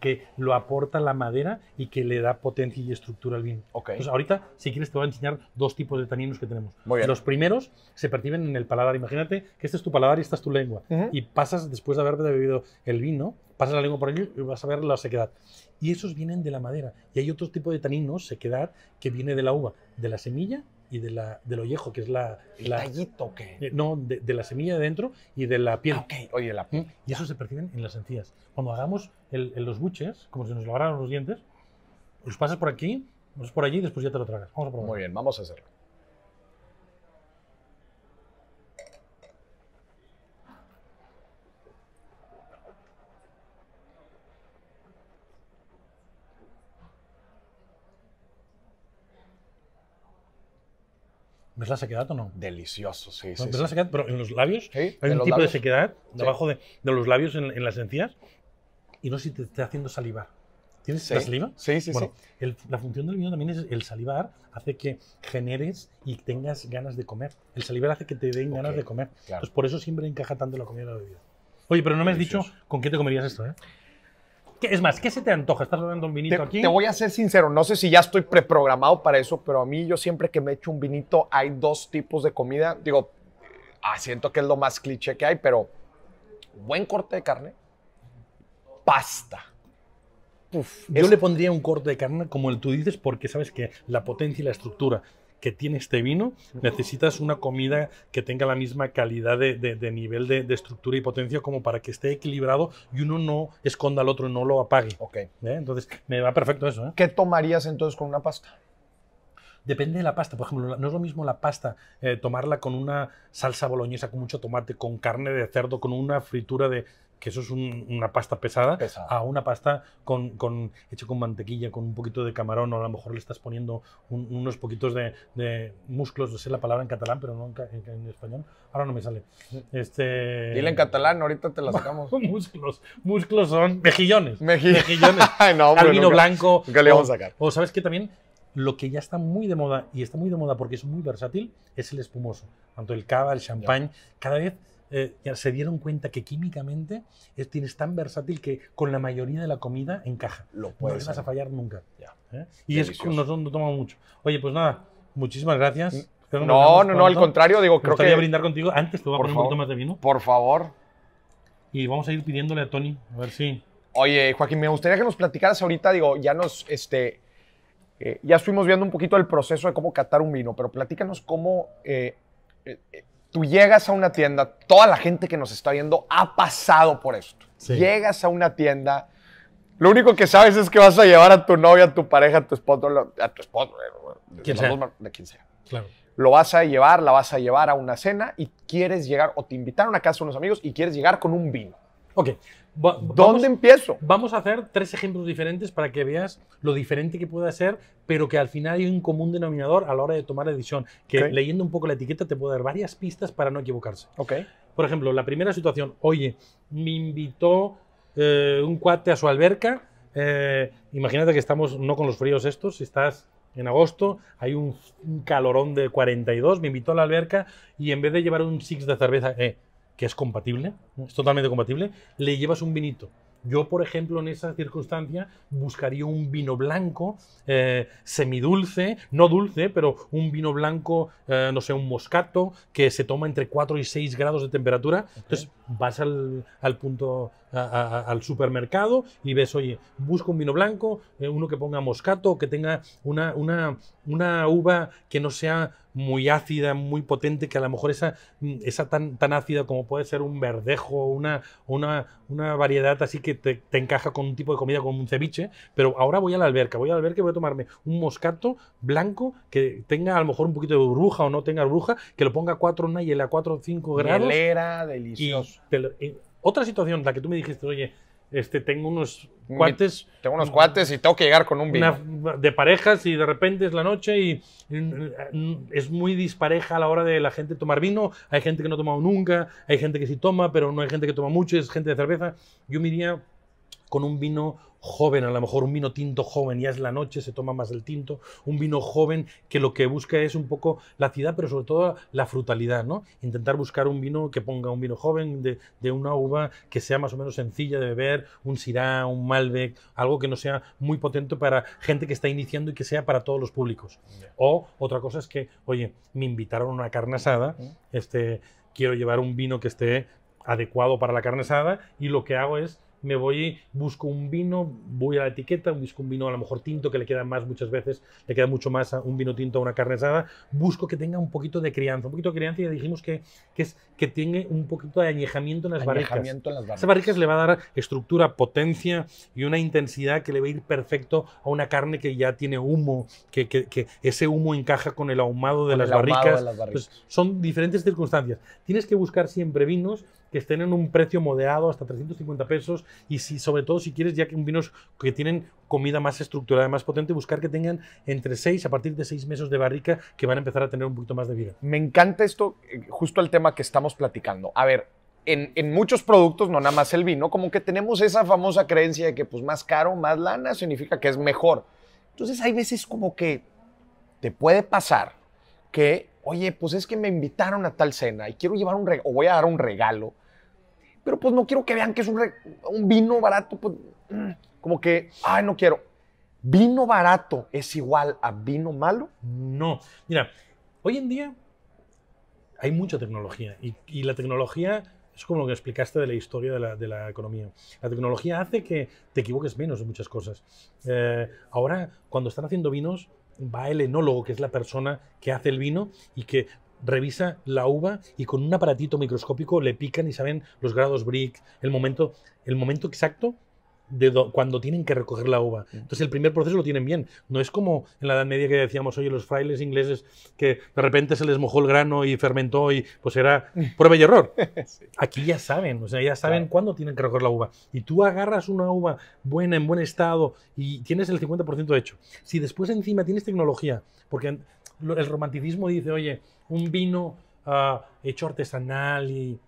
que lo aporta la madera y que le da potencia y estructura al vino. Ok, Entonces, ahorita, si quieres, te voy a enseñar dos tipos de taninos que tenemos. Los primeros se perciben en el paladar. Imagínate que este es tu paladar y esta es tu lengua. Y pasas, después de haber bebido el vino, pasas la lengua por ello y vas a ver la sequedad. Y esos vienen de la madera. Y hay otro tipo de taninos, sequedad, que viene de la uva, de la semilla y de la, del ollejo, que es la... ¿El tallito qué? Eh, no, de, la semilla de dentro y de la piel. Ah, ok, oye, la piel. ¿Eh? Y eso se perciben en las encías. Cuando hagamos el, los buches, como si nos lavaran los dientes, los pasas por aquí, los por allí y después ya te lo tragas. Vamos a probar. Muy bien, vamos a hacerlo. ¿Ves la sequedad o no? Delicioso, sí, sí. ¿Ves la sequedad? Pero en los labios sí, hay un tipo de sequedad debajo de, de, los labios, en, en, las encías, y no sé si te está haciendo salivar. ¿Tienes la saliva? Sí, sí, bueno, sí. El, la función del vino también es el salivar, hace que generes y tengas ganas de comer. El salivar hace que te den ganas de comer. por eso siempre encaja tanto la comida y la bebida. Oye, pero no me has dicho con qué te comerías esto, ¿eh? es más, ¿qué se te antoja? ¿Estás dando un vinito aquí? Te voy a ser sincero, no sé si ya estoy preprogramado para eso, pero a mí yo siempre que me echo un vinito hay dos tipos de comida. Digo, ah, siento que es lo más cliché que hay, pero buen corte de carne, pasta. yo le pondría un corte de carne como el tú dices porque sabes que la potencia y la estructura, que tiene este vino, necesitas una comida que tenga la misma calidad de, nivel de, estructura y potencia como para que esté equilibrado y uno no esconda al otro, y no lo apague. Ok. ¿Eh? Entonces, me va perfecto eso. ¿eh? ¿Qué tomarías entonces con una pasta? depende de la pasta. Por ejemplo, no es lo mismo la pasta eh, tomarla con una salsa boloñesa con mucho tomate, con carne de cerdo, con una fritura de que eso es una pasta pesada, a una pasta con, con, con mantequilla, con un poquito de camarón, o a lo mejor le estás poniendo unos poquitos de, músculos, no sé la palabra en catalán, pero no en, español, ahora no me sale. Este... Dile en catalán, ahorita te la sacamos. músculos, músculos son mejillones. Mejillones. Mejillones. no, al vino blanco. le vamos a sacar. O sabes que también lo que ya está muy de moda, y está muy de moda porque es muy versátil, es el espumoso. Tanto el cava, el champán, cada vez eh, se dieron cuenta que químicamente es, eh, tienes tan versátil que con la mayoría de la comida encaja. Lo puedes. No vas a fallar nunca. ¿eh? Y es nosotros no tomamos mucho. Oye, pues nada, muchísimas gracias. Mm. No, no, no, al contrario, digo, creo que. brindar contigo. Antes te voy a poner un poquito más de vino. Por favor. Y vamos a ir pidiéndole a Tony, a ver si. Oye, Joaquín, me gustaría que nos platicaras ahorita, digo, ya nos, este, ya estuvimos viendo un poquito el proceso de cómo catar un vino, pero platícanos cómo tú llegas a una tienda, toda la gente que nos está viendo ha pasado por esto. Llegas a una tienda, lo único que sabes es que vas a llevar a tu novia, a tu pareja, a tu esposo, a tu esposo, eh, a quien sea. Claro. Lo vas a llevar, la vas a llevar a una cena y quieres llegar, o te invitaron a casa unos amigos y quieres llegar con un vino. Ok, ¿Dónde empiezo? Vamos a hacer tres ejemplos diferentes para que veas lo diferente que puede ser, pero que al final hay un común denominador a la hora de tomar la decisión, que leyendo un poco la etiqueta te puede dar varias pistas para no equivocarse. Okay. Por ejemplo, la primera situación, oye, me invitó eh, un cuate a su alberca, eh, imagínate que estamos no con los fríos estos, estás en agosto, hay un, un calorón de 42, me invitó a la alberca y en vez de llevar un six de cerveza, eh, que es compatible, es totalmente compatible, le llevas un vinito. Yo, por ejemplo, en esa circunstancia buscaría un vino blanco, eh, semidulce, no dulce, pero un vino blanco, eh, no sé, un moscato, que se toma entre 4 y 6 grados de temperatura. Entonces, vas al, al punto, al supermercado y ves, oye, busco un vino blanco, eh, uno que ponga moscato, que tenga una, una, una uva que no sea muy ácida, muy potente, que a lo mejor esa, esa tan, tan ácida como puede ser un verdejo, una, una, una variedad así que te, encaja con un tipo de comida, como un ceviche, pero ahora voy a la alberca, voy a la alberca y voy a tomarme un moscato blanco que tenga a lo mejor un poquito de burbuja o no tenga burbuja, que lo ponga a 4 y a 4 o 5 grados. Mielera, delicioso. Otra situación, la que tú me dijiste, oye, este, tengo unos cuates. tengo unos cuates y tengo que llegar con un vino. de parejas y de repente es la noche y, es muy dispareja a la hora de la gente tomar vino. Hay gente que no ha tomado nunca, hay gente que sí toma, pero no hay gente que toma mucho, es gente de cerveza. Yo me con un vino joven, a lo mejor un vino tinto joven, ya es la noche, se toma más el tinto, un vino joven que lo que busca es un poco la ciudad pero sobre todo la frutalidad, ¿no? Intentar buscar un vino que ponga un vino joven de, una uva que sea más o menos sencilla de beber, un Syrah, un Malbec, algo que no sea muy potente para gente que está iniciando y que sea para todos los públicos. O otra cosa es que, oye, me invitaron a una carne asada, este, quiero llevar un vino que esté adecuado para la carne asada y lo que hago es me voy, busco un vino, voy a la etiqueta, busco un vino a lo mejor tinto, que le queda más muchas veces, le queda mucho más a un vino tinto a una carne asada, busco que tenga un poquito de crianza, un poquito de crianza, y dijimos que, que, es, que tiene un poquito de añejamiento en las barricas. En las barricas. le va a dar estructura, potencia y una intensidad que le va a ir perfecto a una carne que ya tiene humo, que, ese humo encaja con el ahumado de, las, barricas. son diferentes circunstancias. Tienes que buscar siempre vinos que estén en un precio moderado hasta 350 pesos y sobre todo si quieres ya que un vinos que tienen comida más estructurada, más potente, buscar que tengan entre 6 a partir de 6 meses de barrica que van a empezar a tener un poquito más de vida. Me encanta esto, eh, justo el tema que estamos platicando. A ver, en, en, muchos productos, no nada más el vino, como que tenemos esa famosa creencia de que pues más caro, más lana, significa que es mejor. Entonces hay veces como que te puede pasar que oye, pues es que me invitaron a tal cena y quiero llevar un regalo, o voy a dar un regalo, pero pues no quiero que vean que es un, vino barato, pues, mm, como que, ay, no quiero. ¿Vino barato es igual a vino malo? No. Mira, hoy en día hay mucha tecnología y, la tecnología es como lo que explicaste de la historia de la, economía. La tecnología hace que te equivoques menos en muchas cosas. Eh, ahora, cuando están haciendo vinos, va el enólogo, que es la persona que hace el vino y que revisa la uva y con un aparatito microscópico le pican y saben los grados brick, el momento, el momento exacto de cuando tienen que recoger la uva. Mm. Entonces el primer proceso lo tienen bien. No es como en la Edad Media que decíamos, oye, los frailes ingleses que de repente se les mojó el grano y fermentó y pues era prueba y error. Aquí ya saben, o sea, ya saben cuándo tienen que recoger la uva. Y tú agarras una uva buena, en buen estado y tienes el 50% hecho. Si después encima tienes tecnología, porque el romanticismo dice, oye, un vino ah, hecho artesanal y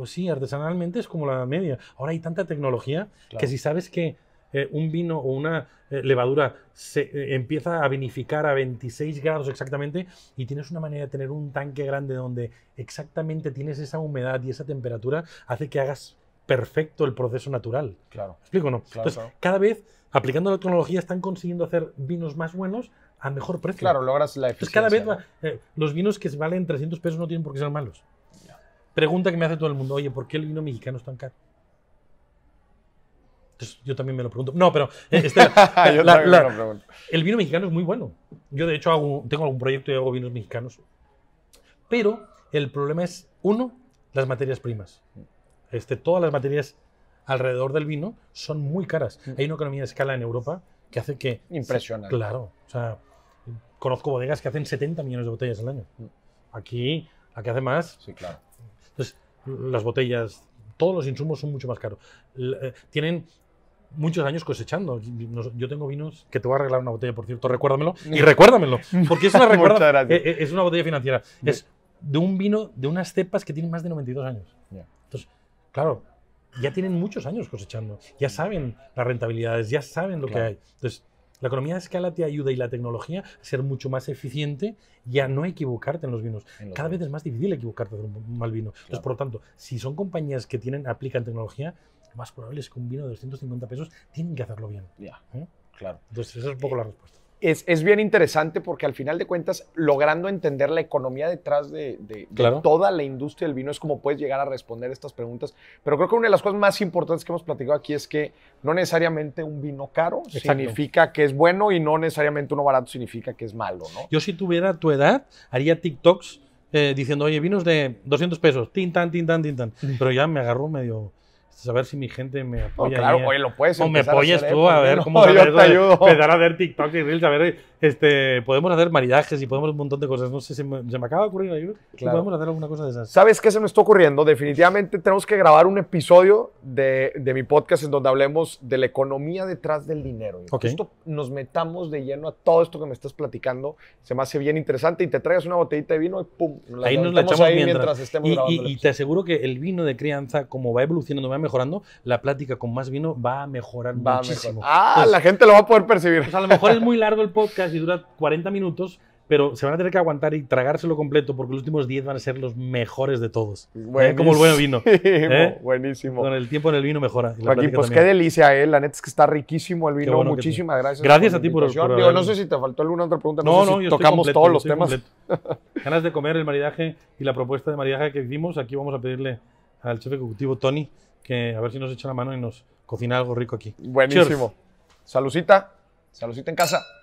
pues sí, artesanalmente es como la Media. Ahora hay tanta tecnología que si sabes que eh, un vino o una eh, levadura se eh, empieza a vinificar a 26 grados exactamente y tienes una manera de tener un tanque grande donde exactamente tienes esa humedad y esa temperatura, hace que hagas perfecto el proceso natural. Claro. ¿Me ¿Explico no? Entonces, cada vez aplicando la tecnología están consiguiendo hacer vinos más buenos a mejor precio. Claro, logras la eficiencia. Entonces, cada vez los vinos que valen 300 pesos no tienen por qué ser malos. Pregunta que me hace todo el mundo, oye, ¿por qué el vino mexicano es tan caro? yo también me lo pregunto. No, pero el vino mexicano es muy bueno. Yo de hecho tengo algún proyecto y hago vinos mexicanos. Pero el problema es, uno, las materias primas. Este, todas las materias alrededor del vino son muy caras. Mm. Hay una economía de escala en Europa que hace que... Impresionante. Claro. O sea, conozco bodegas que hacen 70 millones de botellas al año. Mm. Aquí, la que hace más, sí, claro. Entonces, las botellas, todos los insumos son mucho más caros. Eh, tienen muchos años cosechando. Yo tengo vinos que te voy a regalar una botella, por cierto, recuérdamelo. Y recuérdamelo, porque es una, recuerda, eh, eh, es una botella financiera. Es de un vino de unas cepas que tienen más de 92 años. Entonces, claro, ya tienen muchos años cosechando, ya saben las rentabilidades, ya saben lo que hay. Entonces, la economía de escala te ayuda y la tecnología a ser mucho más eficiente y a no equivocarte en los vinos. Cada vez es más difícil equivocarte de un mal vino. por lo tanto, si son compañías que tienen, aplican tecnología, más probable es que un vino de 250 pesos tienen que hacerlo bien. Ya, ¿Eh? claro. Entonces, esa es un poco la respuesta es, bien interesante porque al final de cuentas, logrando entender la economía detrás de, toda la industria del vino, es como puedes llegar a responder estas preguntas. Pero creo que una de las cosas más importantes que hemos platicado aquí es que no necesariamente un vino caro significa que es bueno y no necesariamente uno barato significa que es malo. Yo si tuviera tu edad, haría TikToks eh, diciendo, oye, vinos de 200 pesos, tin tan, tin tan, tin tan. Pero ya me agarró medio saber si mi gente me apoya. claro, oye, lo puedes O me apoyas tú ¿eh? a ver cómo no, yo te empezar a hacer TikTok y Reels, a ver, este, podemos hacer maridajes y podemos un montón de cosas. No sé, se me, se me acaba ocurriendo ocurrir Podemos hacer alguna cosa de esas. ¿Sabes qué se me está ocurriendo? Definitivamente tenemos que grabar un episodio de, de mi podcast en donde hablemos de la economía detrás del dinero. Okay. Justo nos metamos de lleno a todo esto que me estás platicando. Se me hace bien interesante y te traigas una botellita de vino y pum. Ahí nos la echamos ahí mientras, estemos grabando. Y, te aseguro que el vino de crianza, como va evolucionando, mejorando, la plática con más vino va a mejorar muchísimo. Ah, la gente lo va a poder percibir. Pues, a lo mejor es muy largo el podcast y dura 40 minutos, pero se van a tener que aguantar y tragárselo completo porque los últimos 10 van a ser los mejores de todos. ¿Eh? Como el buen vino. ¿Eh? Buenísimo. Con el tiempo en el vino mejora. Joaquín, pues qué delicia, ¿eh? la neta es que está riquísimo el vino. Muchísimas gracias. Gracias a ti por, por Digo, No sé si te faltó alguna otra pregunta. No, no, tocamos todos los temas. Ganas de comer el maridaje y la propuesta de maridaje que hicimos. Aquí vamos a pedirle al chef ejecutivo Tony que a ver si nos echa la mano y nos cocina algo rico aquí. Buenísimo. Salucita, salucita en casa.